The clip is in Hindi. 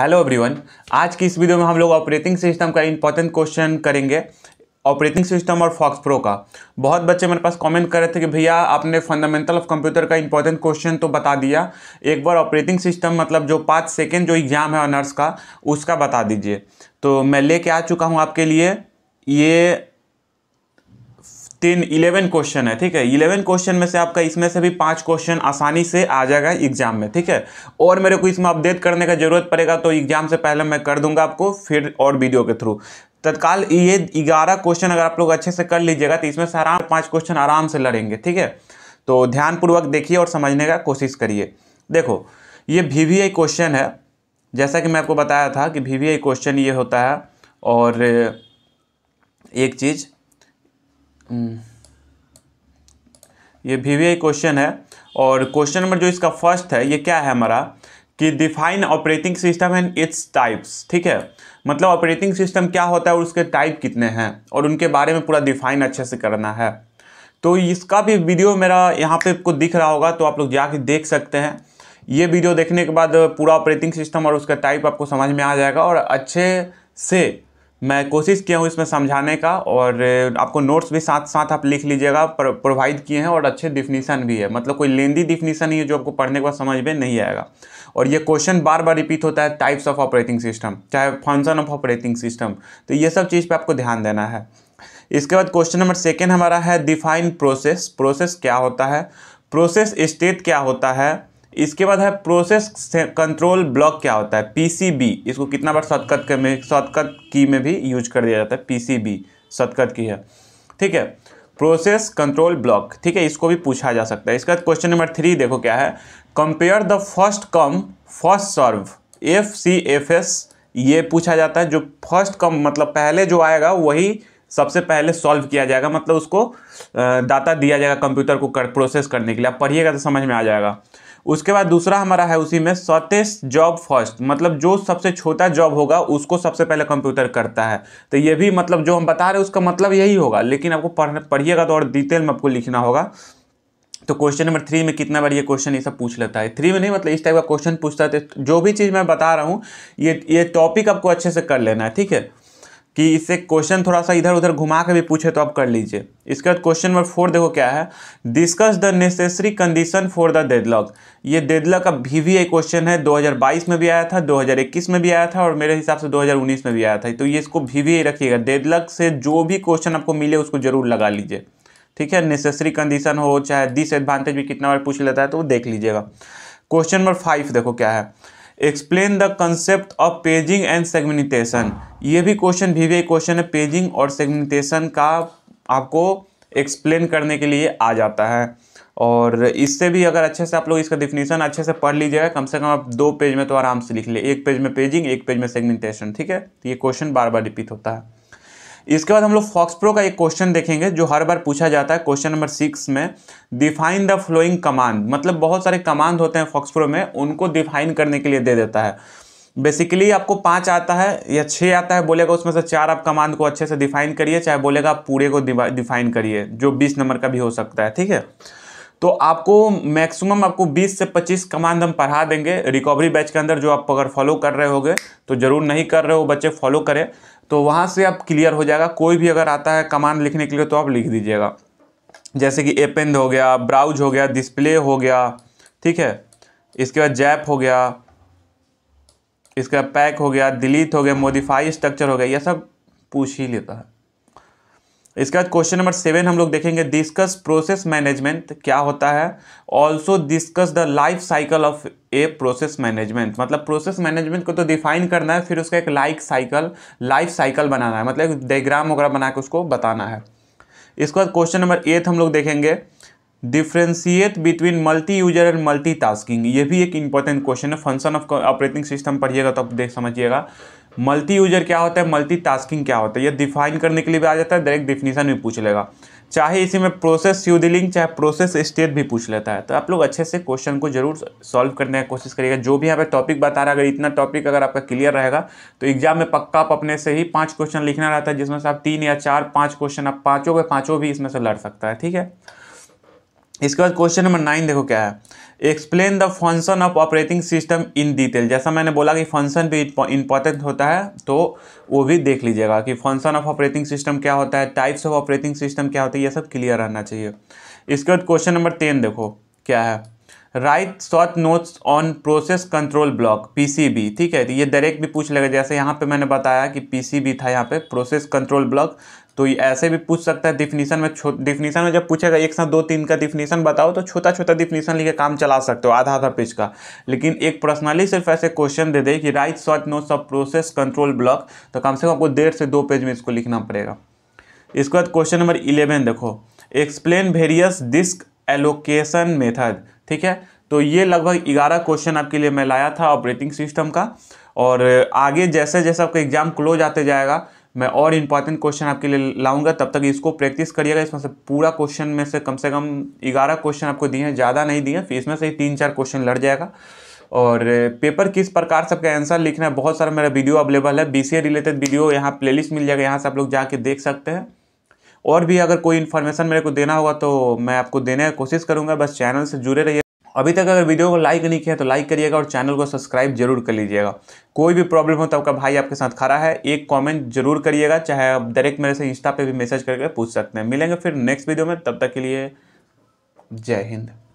हेलो एवरीवन आज की इस वीडियो में हम लोग ऑपरेटिंग सिस्टम का इंपॉर्टेंट क्वेश्चन करेंगे ऑपरेटिंग सिस्टम और फॉक्स प्रो का बहुत बच्चे मेरे पास कमेंट कर रहे थे कि भैया आपने फंडामेंटल ऑफ कंप्यूटर का इंपॉर्टेंट क्वेश्चन तो बता दिया एक बार ऑपरेटिंग सिस्टम मतलब जो पाँच सेकेंड जो एग्ज़ाम है ऑनर्स का उसका बता दीजिए तो मैं लेके आ चुका हूँ आपके लिए ये तीन इलेवन क्वेश्चन है ठीक है इलेवन क्वेश्चन में से आपका इसमें से भी पांच क्वेश्चन आसानी से आ जाएगा एग्जाम में ठीक है और मेरे को इसमें अपडेट करने का जरूरत पड़ेगा तो एग्जाम से पहले मैं कर दूंगा आपको फिर और वीडियो के थ्रू तत्काल ये ग्यारह क्वेश्चन अगर आप लोग अच्छे से कर लीजिएगा तो इसमें से आराम पाँच क्वेश्चन आराम से लड़ेंगे ठीक है तो ध्यानपूर्वक देखिए और समझने का कोशिश करिए देखो ये वी वी आई क्वेश्चन है जैसा कि मैं आपको बताया था कि वी वी आई क्वेश्चन ये होता है और एक चीज़ हम्म। ये वी क्वेश्चन है और क्वेश्चन नंबर जो इसका फर्स्ट है ये क्या है हमारा कि define operating system and its types ठीक है मतलब ऑपरेटिंग सिस्टम क्या होता है और उसके टाइप कितने हैं और उनके बारे में पूरा डिफाइन अच्छे से करना है तो इसका भी वीडियो मेरा यहाँ पे आपको दिख रहा होगा तो आप लोग जाके देख सकते हैं ये वीडियो देखने के बाद पूरा ऑपरेटिंग सिस्टम और उसका टाइप आपको समझ में आ जाएगा और अच्छे से मैं कोशिश किया हूँ इसमें समझाने का और आपको नोट्स भी साथ साथ आप लिख लीजिएगा प्रोवाइड किए हैं और अच्छे डिफिनीसन भी है मतलब कोई लेंदी डिफिनीसन नहीं है जो आपको पढ़ने के बाद समझ में नहीं आएगा और ये क्वेश्चन बार बार रिपीट होता है टाइप्स ऑफ ऑपरेटिंग सिस्टम चाहे फंक्शन ऑफ ऑपरेटिंग सिस्टम तो ये सब चीज़ पर आपको ध्यान देना है इसके बाद क्वेश्चन नंबर सेकेंड हमारा है डिफाइन प्रोसेस प्रोसेस क्या होता है प्रोसेस स्टेट क्या होता है इसके बाद है प्रोसेस कंट्रोल ब्लॉक क्या होता है पीसीबी इसको कितना बार शॉर्टकट के में शॉर्टकट की में भी यूज कर दिया जाता है पीसीबी शॉर्टकट की है ठीक है प्रोसेस कंट्रोल ब्लॉक ठीक है इसको भी पूछा जा सकता है इसके बाद क्वेश्चन नंबर थ्री देखो क्या है compare the first come first serve F C F S ये पूछा जाता है जो फर्स्ट कम मतलब पहले जो आएगा वही सबसे पहले सॉल्व किया जाएगा मतलब उसको डाटा दिया जाएगा कंप्यूटर को कर प्रोसेस करने के लिए आप पढ़िएगा तो समझ में आ जाएगा उसके बाद दूसरा हमारा है उसी में सतेस जॉब फर्स्ट मतलब जो सबसे छोटा जॉब होगा उसको सबसे पहले कंप्यूटर करता है तो ये भी मतलब जो हम बता रहे हैं उसका मतलब यही होगा लेकिन आपको पढ़िएगा तो और डिटेल में आपको लिखना होगा तो क्वेश्चन नंबर थ्री में कितना बार ये क्वेश्चन ये सब पूछ लेता है थ्री में नहीं मतलब इस टाइप का क्वेश्चन पूछता है तो जो भी चीज़ मैं बता रहा हूँ ये ये टॉपिक आपको अच्छे से कर लेना है ठीक है कि इससे क्वेश्चन थोड़ा सा इधर उधर घुमा के भी पूछे तो आप कर लीजिए इसके बाद क्वेश्चन नंबर फोर देखो क्या है discuss the necessary condition for the deadlock ये डेडलॉक का भी वी क्वेश्चन है 2022 में भी आया था 2021 में भी आया था और मेरे हिसाब से 2019 में भी आया था तो ये इसको भी वी रखिएगा डेडलॉक से जो भी क्वेश्चन आपको मिले उसको जरूर लगा लीजिए ठीक है नेसेसरी कंडीशन हो चाहे डिसएडवांटेज भी कितना बार पूछ लेता है तो वो देख लीजिएगा क्वेश्चन नंबर फाइव देखो क्या है explain the concept of paging and segmentation ये भी क्वेश्चन भी क्वेश्चन है पेजिंग और सेगमेंटेशन का आपको एक्सप्लेन करने के लिए आ जाता है और इससे भी अगर अच्छे से आप लोग इसका डिफिनीशन अच्छे से पढ़ लीजिएगा कम से कम आप दो पेज में तो आराम से लिख लें एक पेज में पेजिंग एक पेज में सेगमेंटेशन ठीक है तो ये क्वेश्चन बार बार रिपीट होता है इसके बाद हम लोग फॉक्स प्रो का एक क्वेश्चन देखेंगे जो हर बार पूछा जाता है क्वेश्चन नंबर सिक्स में डिफाइन द फ्लोइंग कमांड मतलब बहुत सारे कमांड होते हैं फॉक्स प्रो में उनको डिफाइन करने के लिए दे देता है बेसिकली आपको पाँच आता है या छः आता है बोलेगा उसमें से चार आप कमांड को अच्छे से डिफाइन करिए चाहे बोलेगा आप पूरे को डिफाइन करिए जो बीस नंबर का भी हो सकता है ठीक है तो आपको मैक्सिमम आपको 20 से 25 कमांड हम पढ़ा देंगे रिकवरी बैच के अंदर जो आप अगर फॉलो कर रहे होगे तो ज़रूर नहीं कर रहे हो बच्चे फॉलो करें तो वहाँ से आप क्लियर हो जाएगा कोई भी अगर आता है कमांड लिखने के लिए तो आप लिख दीजिएगा जैसे कि एपेंड हो गया ब्राउज हो गया डिस्प्ले हो गया ठीक है इसके बाद जैप हो गया इसका पैक हो गया डिलीट हो गया मोडिफाई स्ट्रक्चर हो गया यह सब पूछ ही लेता है इसके बाद क्वेश्चन नंबर सेवन हम लोग देखेंगे डिस्कस प्रोसेस मैनेजमेंट क्या होता है also discuss the life cycle of a process management मतलब प्रोसेस मैनेजमेंट को तो डिफाइन करना है फिर उसका एक लाइफ साइकिल लाइफ साइकिल बनाना है मतलब एक डायग्राम वगैरह बना के उसको बताना है इसके बाद क्वेश्चन नंबर एट हम लोग देखेंगे differentiate between multi user and multitasking ये भी एक इंपॉर्टेंट क्वेश्चन है फंक्शन ऑफ ऑपरेटिंग सिस्टम पढ़िएगा तो आप देख समझिएगा मल्टी यूजर क्या होता है मल्टी टास्किंग क्या होता है ये डिफाइन करने के लिए भी आ जाता है डायरेक्ट डिफिनीशन भी पूछ लेगा चाहे इसी में प्रोसेस सीडलिंग चाहे प्रोसेस स्टेट भी पूछ लेता है तो आप लोग अच्छे से क्वेश्चन को जरूर सॉल्व करने की कोशिश करिएगा जो भी यहाँ पे टॉपिक बता रहा है अगर इतना टॉपिक अगर आपका क्लियर रहेगा तो एग्जाम में पक्का आप अपने से ही पाँच क्वेश्चन लिखना रहता है जिसमें से आप तीन या चार पाँच क्वेश्चन आप पाँचों के पाँचों भी इसमें से लड़ सकता है ठीक है इसके बाद क्वेश्चन नंबर नाइन देखो क्या है explain the function of operating system in detail जैसा मैंने बोला कि फंक्शन भी इंपॉर्टेंट होता है तो वो भी देख लीजिएगा कि फंक्शन ऑफ ऑपरेटिंग सिस्टम क्या होता है टाइप्स ऑफ ऑपरेटिंग सिस्टम क्या होता है ये सब क्लियर रहना चाहिए इसके बाद क्वेश्चन नंबर टेन देखो क्या है write short notes on process control block P ठीक है तो ये डायरेक्ट भी पूछ लेगा जैसे यहाँ पे मैंने बताया कि पी था यहाँ पे प्रोसेस कंट्रोल ब्लॉक तो ऐसे भी पूछ सकता है डिफिनीशन में डिफिनीशन में जब पूछेगा एक साथ दो तीन का डिफिनीशन बताओ तो छोटा छोटा डिफिनीशन लिखे काम चला सकते हो आधा आधा पेज का लेकिन एक पर्सनली सिर्फ ऐसे क्वेश्चन दे दे कि राइट सॉट नो सब प्रोसेस कंट्रोल ब्लॉक तो कम से कम आपको डेढ़ से दो पेज में इसको लिखना पड़ेगा इसके बाद क्वेश्चन नंबर इलेवन देखो explain various disk allocation method ठीक है तो ये लगभग ग्यारह क्वेश्चन आपके लिए मैं लाया था ऑपरेटिंग सिस्टम का और आगे जैसे जैसे आपका एग्जाम क्लोज आते जाएगा मैं और इम्पॉर्टेंट क्वेश्चन आपके लिए लाऊंगा तब तक इसको प्रैक्टिस करिएगा इसमें से पूरा क्वेश्चन में से कम से कम ग्यारह क्वेश्चन आपको दिए हैं ज़्यादा नहीं दिए फिर इसमें से ही तीन चार क्वेश्चन लड़ जाएगा और पेपर किस प्रकार से आपका आंसर लिखना है बहुत सारा मेरा वीडियो अवेलेबल है बी रिलेटेड वीडियो यहाँ प्ले मिल जाएगा यहाँ से आप लोग जाके देख सकते हैं और भी अगर कोई इन्फॉर्मेशन मेरे को देना होगा तो मैं आपको देने की कोशिश करूँगा बस चैनल से जुड़े रहिए अभी तक अगर वीडियो को लाइक नहीं किया तो लाइक करिएगा और चैनल को सब्सक्राइब जरूर कर लीजिएगा कोई भी प्रॉब्लम हो तो आपका भाई आपके साथ खड़ा है एक कमेंट जरूर करिएगा चाहे आप डायरेक्ट मेरे से इंस्टा पे भी मैसेज करके पूछ सकते हैं मिलेंगे फिर नेक्स्ट वीडियो में तब तक के लिए जय हिंद